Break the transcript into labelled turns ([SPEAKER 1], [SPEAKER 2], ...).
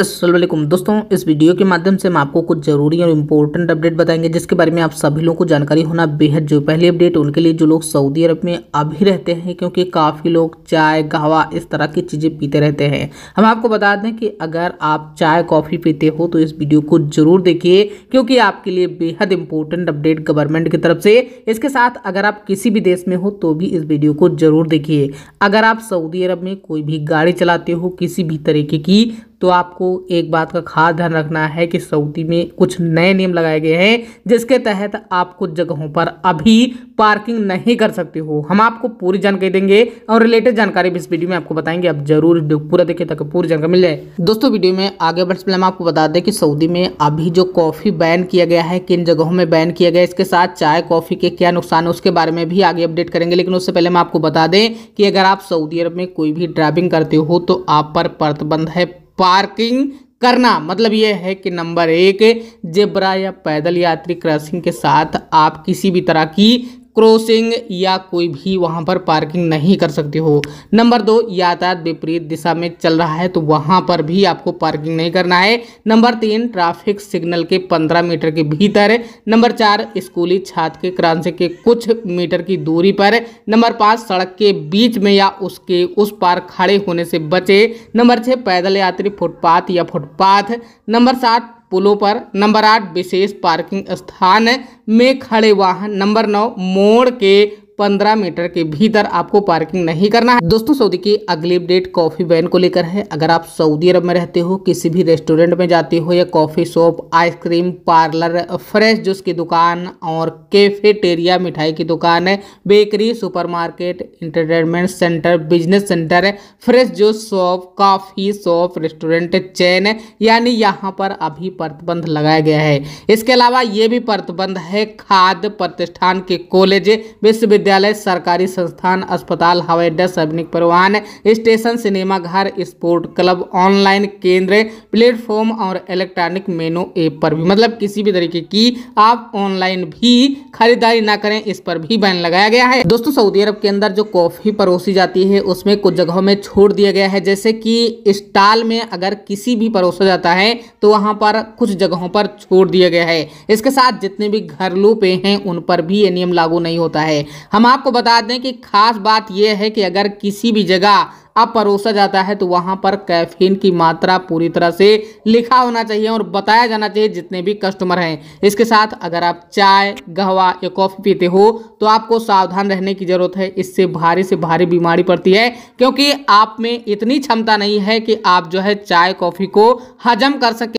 [SPEAKER 1] असलम दोस्तों इस वीडियो के माध्यम से हम आपको कुछ ज़रूरी और इम्पोर्टेंट अपडेट बताएंगे जिसके बारे में आप सभी लोगों को जानकारी होना बेहद जो पहली अपडेट उनके लिए जो लोग सऊदी अरब में अभी रहते हैं क्योंकि काफ़ी लोग चाय कहवा इस तरह की चीज़ें पीते रहते हैं हम आपको बता दें कि अगर आप चाय कॉफ़ी पीते हो तो इस वीडियो को ज़रूर देखिए क्योंकि आपके लिए बेहद इंपॉर्टेंट अपडेट गवर्नमेंट की तरफ से इसके साथ अगर आप किसी भी देश में हो तो भी इस वीडियो को ज़रूर देखिए अगर आप सऊदी अरब में कोई भी गाड़ी चलाते हो किसी भी तरीके की तो आपको एक बात का खास ध्यान रखना है कि सऊदी में कुछ नए नियम लगाए गए हैं जिसके तहत आप कुछ जगहों पर अभी पार्किंग नहीं कर सकते हो हम आपको पूरी जानकारी देंगे और रिलेटेड जानकारी भी इस वीडियो में आपको बताएंगे आप जरूर पूरा देखिए ताकि पूरी जानकारी मिल जाए दोस्तों वीडियो में आगे बढ़ पहले हम आपको बता दें कि सऊदी में अभी जो कॉफ़ी बैन किया गया है किन जगहों में बैन किया गया इसके साथ चाय कॉफ़ी के क्या नुकसान है उसके बारे में भी आगे अपडेट करेंगे लेकिन उससे पहले हम आपको बता दें कि अगर आप सऊदी अरब में कोई भी ड्राइविंग करते हो तो आप पर प्रतिबंध है पार्किंग करना मतलब यह है कि नंबर एक जेब्रा या पैदल यात्री क्रॉसिंग के साथ आप किसी भी तरह की क्रॉसिंग या कोई भी वहाँ पर पार्किंग नहीं कर सकते हो नंबर दो यातायात विपरीत दिशा में चल रहा है तो वहाँ पर भी आपको पार्किंग नहीं करना है नंबर तीन ट्रैफिक सिग्नल के पंद्रह मीटर के भीतर नंबर चार स्कूली छात्र के क्रांति के कुछ मीटर की दूरी पर नंबर पाँच सड़क के बीच में या उसके उस पार खड़े होने से बचे नंबर छः पैदल यात्री फुटपाथ या फुटपाथ नंबर सात पुलों पर नंबर आठ विशेष पार्किंग स्थान में खड़े वाहन नंबर नौ मोड़ के पंद्रह मीटर के भीतर आपको पार्किंग नहीं करना है दोस्तों सऊदी की अगली अपडेट कॉफी वैन को लेकर है अगर आप सऊदी अरब में रहते हो किसी भी रेस्टोरेंट में जाते हो या coffee shop ice cream parlour fresh juice की दुकान और कैफेटेरिया मिठाई की दुकान है bakery supermarket entertainment centre business centre है fresh juice shop coffee shop restaurant chain है यानी यहाँ पर अभी प्रतिबंध लगाया गया है इसके अलावा ये भी प्रतिबंध है खाद्य प्रतिष्ठान के कॉलेज विश्वविद्यालय विद्यालय सरकारी संस्थान अस्पताल हवाई अड्डा सार्वजनिक परिवहन स्टेशन घर स्पोर्ट क्लब ऑनलाइन केंद्र प्लेटफॉर्म और इलेक्ट्रॉनिक मेनू ऐप पर भी मतलब किसी भी तरीके की आप ऑनलाइन भी खरीदारी ना करें इस पर भी बैन लगाया गया है दोस्तों सऊदी अरब के अंदर जो कॉफी परोसी जाती है उसमें कुछ जगहों में छोड़ दिया गया है जैसे कि स्टाल में अगर किसी भी परोसा जाता है तो वहां पर कुछ जगहों पर छोड़ दिया गया है इसके साथ जितने भी घरेलू पे हैं उन पर भी ये नियम लागू नहीं होता है हम आपको बता दें कि खास बात यह है कि अगर किसी भी जगह अब परोसा जाता है तो वहाँ पर कैफीन की मात्रा पूरी तरह से लिखा होना चाहिए और बताया जाना चाहिए जितने भी कस्टमर हैं इसके साथ अगर आप चाय गहवा या कॉफ़ी पीते हो तो आपको सावधान रहने की ज़रूरत है इससे भारी से भारी बीमारी पड़ती है क्योंकि आप में इतनी क्षमता नहीं है कि आप जो है चाय कॉफ़ी को हजम कर सकें